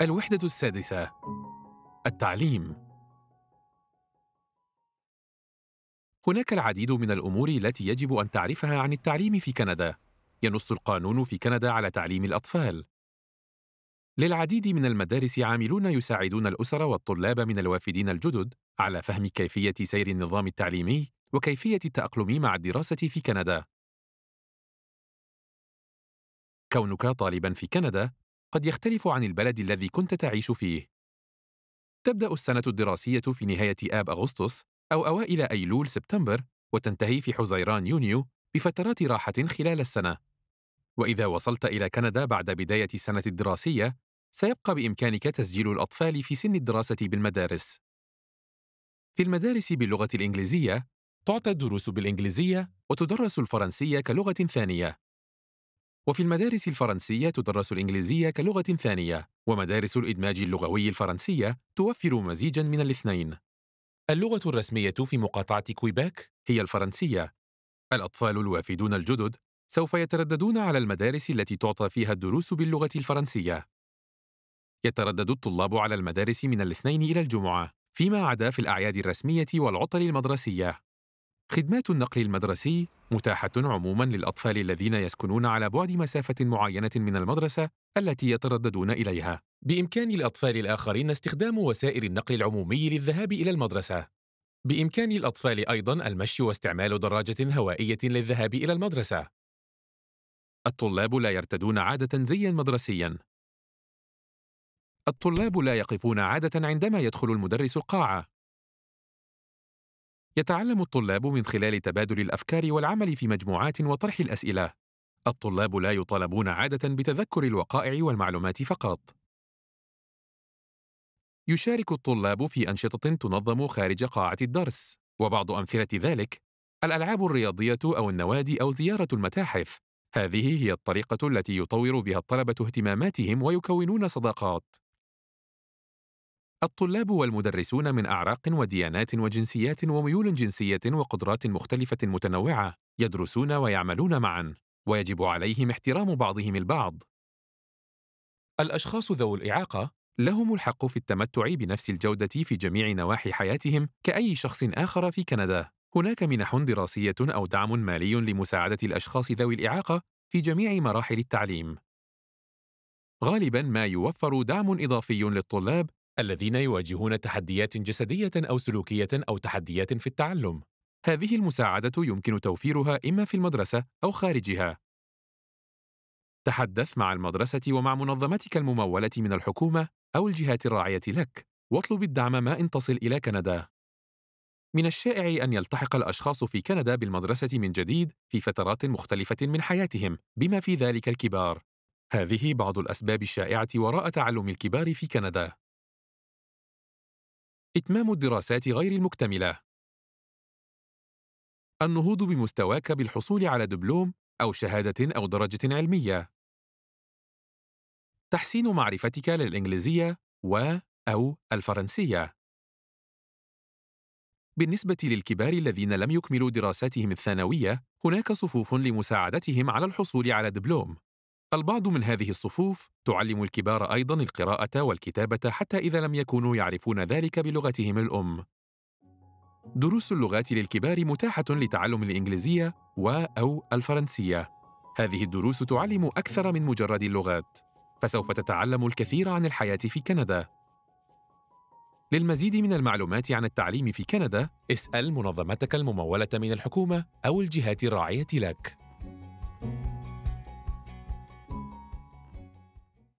الوحدة السادسة التعليم هناك العديد من الأمور التي يجب أن تعرفها عن التعليم في كندا ينص القانون في كندا على تعليم الأطفال للعديد من المدارس عاملون يساعدون الأسر والطلاب من الوافدين الجدد على فهم كيفية سير النظام التعليمي وكيفية التأقلم مع الدراسة في كندا كونك طالبا في كندا قد يختلف عن البلد الذي كنت تعيش فيه تبدأ السنة الدراسية في نهاية آب أغسطس أو أوائل أيلول سبتمبر وتنتهي في حزيران يونيو بفترات راحة خلال السنة وإذا وصلت إلى كندا بعد بداية السنة الدراسية سيبقى بإمكانك تسجيل الأطفال في سن الدراسة بالمدارس في المدارس باللغة الإنجليزية تعطى الدروس بالإنجليزية وتدرس الفرنسية كلغة ثانية وفي المدارس الفرنسية تدرس الإنجليزية كلغة ثانية، ومدارس الإدماج اللغوي الفرنسية توفر مزيجًا من الاثنين. اللغة الرسمية في مقاطعة كويباك هي الفرنسية. الأطفال الوافدون الجدد سوف يترددون على المدارس التي تعطى فيها الدروس باللغة الفرنسية. يتردد الطلاب على المدارس من الاثنين إلى الجمعة، فيما عدا في الأعياد الرسمية والعطل المدرسية. خدمات النقل المدرسي متاحة عموما للأطفال الذين يسكنون على بعد مسافة معينة من المدرسة التي يترددون إليها. بإمكان الأطفال الآخرين استخدام وسائل النقل العمومي للذهاب إلى المدرسة. بإمكان الأطفال أيضا المشي واستعمال دراجة هوائية للذهاب إلى المدرسة. الطلاب لا يرتدون عادة زيا مدرسيا. الطلاب لا يقفون عادة عندما يدخل المدرس القاعة. يتعلم الطلاب من خلال تبادل الافكار والعمل في مجموعات وطرح الاسئله الطلاب لا يطالبون عاده بتذكر الوقائع والمعلومات فقط يشارك الطلاب في انشطه تنظم خارج قاعه الدرس وبعض امثله ذلك الالعاب الرياضيه او النوادي او زياره المتاحف هذه هي الطريقه التي يطور بها الطلبه اهتماماتهم ويكونون صداقات الطلاب والمدرسون من أعراق وديانات وجنسيات وميول جنسية وقدرات مختلفة متنوعة يدرسون ويعملون معا ويجب عليهم احترام بعضهم البعض الأشخاص ذوو الإعاقة لهم الحق في التمتع بنفس الجودة في جميع نواحي حياتهم كأي شخص آخر في كندا هناك منح دراسية أو دعم مالي لمساعدة الأشخاص ذوي الإعاقة في جميع مراحل التعليم غالبا ما يوفر دعم إضافي للطلاب الذين يواجهون تحديات جسدية أو سلوكية أو تحديات في التعلم. هذه المساعدة يمكن توفيرها إما في المدرسة أو خارجها. تحدث مع المدرسة ومع منظمتك الممولة من الحكومة أو الجهات الراعية لك، واطلب الدعم ما إن تصل إلى كندا. من الشائع أن يلتحق الأشخاص في كندا بالمدرسة من جديد في فترات مختلفة من حياتهم، بما في ذلك الكبار. هذه بعض الأسباب الشائعة وراء تعلم الكبار في كندا. إتمام الدراسات غير المكتملة النهوض بمستواك بالحصول على دبلوم أو شهادة أو درجة علمية تحسين معرفتك للإنجليزية و أو الفرنسية بالنسبة للكبار الذين لم يكملوا دراساتهم الثانوية، هناك صفوف لمساعدتهم على الحصول على دبلوم. البعض من هذه الصفوف تعلم الكبار ايضا القراءه والكتابه حتى اذا لم يكونوا يعرفون ذلك بلغتهم الام دروس اللغات للكبار متاحه لتعلم الانجليزيه و او الفرنسيه هذه الدروس تعلم اكثر من مجرد اللغات فسوف تتعلم الكثير عن الحياه في كندا للمزيد من المعلومات عن التعليم في كندا اسال منظمتك المموله من الحكومه او الجهات الراعيه لك